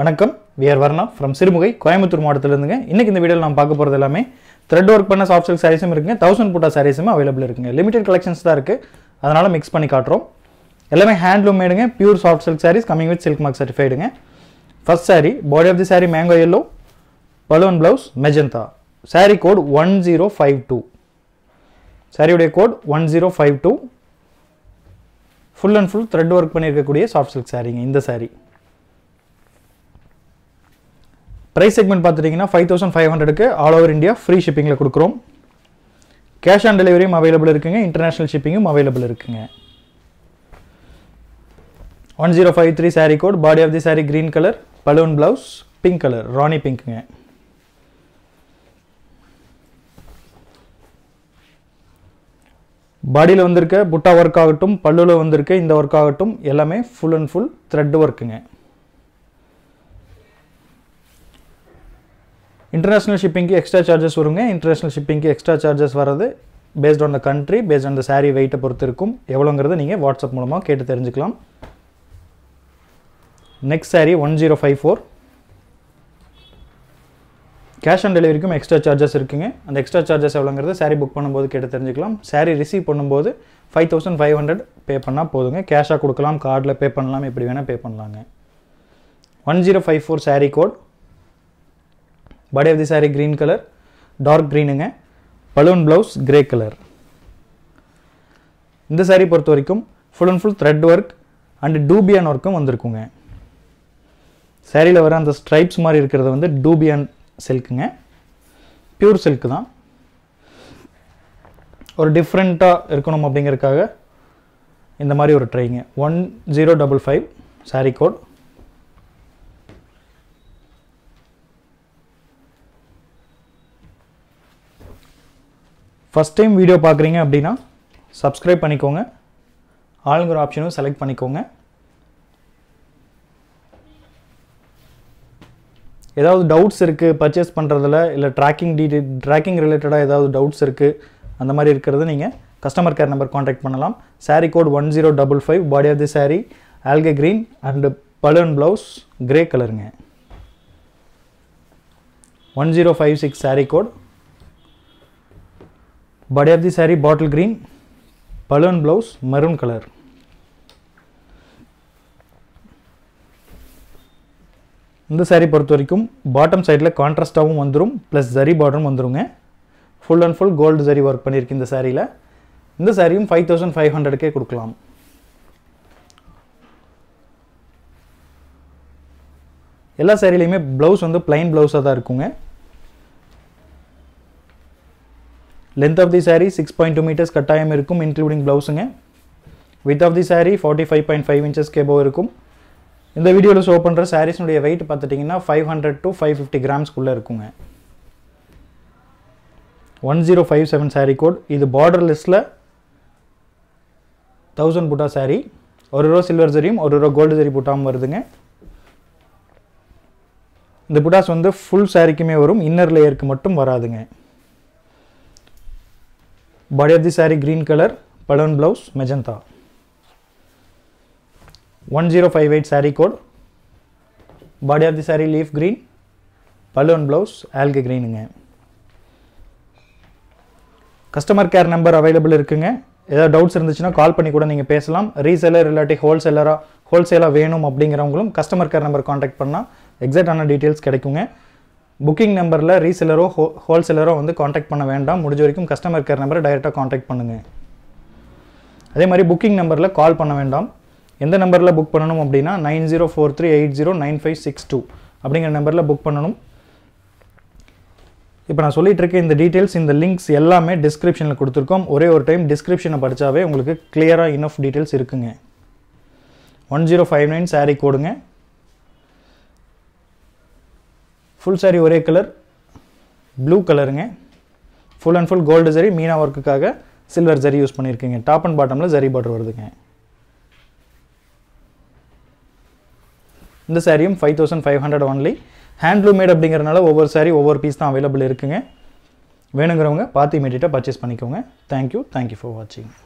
வணக்கம் we're Varna from Sirumugai Coimbatore மாவட்டத்திலிருந்துங்க இன்றைக்கி இந்த வீடியோவில் நான் பார்க்க போகிறது எல்லாமே த்ரெட் ஒர்க் பண்ண சாஃப்ட் சில்க் சாரீஸும் இருக்குங்க தௌசண்ட் புட்டா சாரீஸுமே அவைலபிள் இருக்குங்க லிமிடெட் கலெக்ஷன்ஸ் தான் இருக்குது அதனால் மிக்ஸ் பண்ணி காட்டுறோம் எல்லாமே ஹேண்ட்லூம் மேடுங்க pure soft silk saris coming with silk mark சர்டிஃபைடுங்க first sari body of the sari mango yellow balloon blouse magenta sari code one zero five two சாரியுடைய code one zero five two full and full thread work பண்ணியிருக்கக்கூடிய soft silk சாரீங்க இந்த sari price segment பார்த்துட்டிங்கன்னா five thousand five ஹண்ட்ரடுக்கு all over India free ஷிப்பிங்கில் கொடுக்குறோம் cash on டெலிவரியும் available இருக்குங்க இன்டர்நேஷ்னல் ஷிப்பிங்கும் அவைலபிள் இருக்குங்க one zero five three sari code body of the sari green colour balloon blouse pink colour rani பிங்க்குங்க பாடியில் வந்திருக்க புட்டா ஒர்க் ஆகட்டும் பல்லுவில் வந்திருக்க இந்த ஒர்க் ஆகட்டும் எல்லாமே ஃபுல் அண்ட் ஃபுல் த்ரெட் ஒர்க்குங்க இன்டர்நேஷ்னல் ஷிப்பிங்க்கு எக்ஸ்ட்ரா சார்ஜஸ் வருங்க இன்டர்நேஷ்னல் ஷிப்பிங்க்கு எக்ஸ்ட்ரா சார்ஜஸ் வரது based on the country based on the sari வெயிட்டை பொறுத்து இருக்கும் எவ்வளோங்கிறது நீங்கள் வாட்ஸ்அப் மூலமாக கேட்டு தெரிஞ்சுக்கலாம் next sari one zero five four cash on டெலிவரிக்கும் எக்ஸ்ட்ரா சார்ஜஸ் இருக்குங்க அந்த எக்ஸ்ட்ரா சார்ஜஸ் எவ்வளோங்கிறது சாரீ புக் பண்ணும்போது கேட்டு தெரிஞ்சுக்கலாம் சாரீ ரிசீவ் பண்ணும்போது five thousand five hundred pay பண்ணால் போதுங்க கேஷாக கொடுக்கலாம் கார்டில் பே பண்ணலாம் எப்படி வேணால் பே பண்ணலாங்க one zero five four sari code body of the sari green colour dark க்ரீனுங்க பலூன் ப்ளவுஸ் கிரே கலர் இந்த சாரீ பொறுத்த வரைக்கும் full and full thread work and dupion ஒர்க்கும் வந்திருக்குங்க சாரியில் வர அந்த ஸ்ட்ரைப்ஸ் மாதிரி இருக்கிறது வந்து டூபியான் சில்க்குங்க பியூர் சில்க் தான் ஒரு டிஃப்ரெண்ட்டாக இருக்கணும் அப்படிங்கிறதுக்காக இந்த மாதிரி ஒரு ட்ரைங்க one zero double five sari code first time video பார்க்குறீங்க அப்படின்னா சப்ஸ்கிரைப் பண்ணிக்கோங்க ஆளுங்கிற ஆப்ஷனும் செலக்ட் பண்ணிக்கோங்க ஏதாவது டவுட்ஸ் இருக்குது பர்ச்சேஸ் பண்ணுறதுல இல்லை ட்ராக்கிங் டீடெயில் ட்ராக்கிங் ரிலேட்டடாக ஏதாவது டவுட்ஸ் இருக்குது அந்த மாதிரி இருக்கிறது நீங்கள் கஸ்டமர் கேர் நம்பர் காண்டாக்ட் பண்ணலாம் sari code one zero double five body of the sari algae green and balloon blouse grey கலருங்க one zero five six sari code Body of the saree bottle green, balloon blouse maroon color. இந்த சாரீ பொறுத்த வரைக்கும் bottom சைடில் கான்ட்ராஸ்ட்டாகவும் வந்துடும் plus zari பாட்டரும் வந்துடுங்க full and full gold zari work பண்ணியிருக்கு இந்த சாரியில் இந்த சாரியும் ஃபைவ் தௌசண்ட் ஃபைவ் ஹண்ட்ரடுக்கே கொடுக்கலாம் எல்லா சாரிலையுமே ப்ளவுஸ் வந்து பிளைன் ப்ளவுஸாக தான் இருக்குங்க length of the sari six point two metres கட்டாயம் இருக்கும் இன்க்ளூடிங் ப்ளவுஸுங்க width of the sari forty five point five inches கேபோ இருக்கும் இந்த வீடியோவில் ஷோ பண்ணுற சாரீஸ்னுடைய வெயிட் பார்த்துட்டிங்கன்னா five hundred to five fifty கிராம்ஸ்குள்ளே இருக்குங்க one zero five seven sari code இது பார்டர் லிஸ்ட்டில் தௌசண்ட் புட்டா சாரீ ஒரு ரூபா சில்வர் ஜரியும் ஒரு ரூபா கோல்டு ஜரி புட்டாமல் வருதுங்க இந்த புட்டாஸ் வந்து ஃபுல் சாரிக்குமே வரும் இன்னர் லேயருக்கு மட்டும் வராதுங்க body of the saree green color, palazzo blouse magenta. 1058 saree code, body of the saree leaf green, palazzo blouse algae greenங்க கஸ்டமர் கேர் நம்பர் அவைலபிள் இருக்குங்க ஏதாவது டவுட்ஸ் இருந்துச்சுன்னா கால் பண்ணி கூட நீங்கள் பேசலாம் ரீசெலர் இல்லாட்டி ஹோல்சேலராக ஹோல்சேலாக வேணும் அப்படிங்கிறவங்களும் கஸ்டமர் கேர் நம்பர் காண்டாக்ட் பண்ணால் எக்ஸாக்டான டீட்டெயில்ஸ் கிடைக்குங்க புக்கிங் நம்பரில் ரீசேலரோ ஹோ ஹோல்சேலரோ வந்து காண்டாக்ட் பண்ண வேண்டாம் முடிஞ்ச வரைக்கும் கஸ்டமர் கேர் நம்பரை டைரெக்டாக காண்டாக்ட் பண்ணுங்கள் அதே மாதிரி புக்கிங் நம்பரில் கால் பண்ண வேண்டாம் எந்த நம்பரில் புக் பண்ணணும் அப்படின்னா nine zero four three eight zero nine five six two அப்படிங்கிற நம்பரில் புக் பண்ணணும் இப்போ நான் இருக்கேன் இந்த டீட்டெயில்ஸ் இந்த லிங்க்ஸ் எல்லாமே டிஸ்கிரிப்ஷனில் கொடுத்துருக்கோம் ஒரே ஒரு டைம் டிஸ்கிரிப்ஷனை படித்தாவே உங்களுக்கு கிளியராக இனஃப் டீட்டெயில்ஸ் இருக்குங்க one zero five nine sari கோடுங்க ஃபுல் சாரி ஒரே கலர் ப்ளூ கலருங்க full and full gold zari meena ஒர்க்குக்காக சில்வர் ஜரி யூஸ் பண்ணியிருக்கீங்க டாப் அண்ட் பாட்டமில் ஜரி பார்டர் வருதுங்க இந்த சாரியும் five thousand five hundred only handloom made அப்படிங்கிறனால ஒவ்வொரு சாரீ ஒவ்வொரு பீஸ் தான் அவைலபிள் இருக்குங்க வேணுங்கிறவங்க பார்த்து இமீடியட்டாக பர்ச்சேஸ் பண்ணிக்கோங்க தேங்க்யூ தேங்க்யூ ஃபார் வாட்சிங்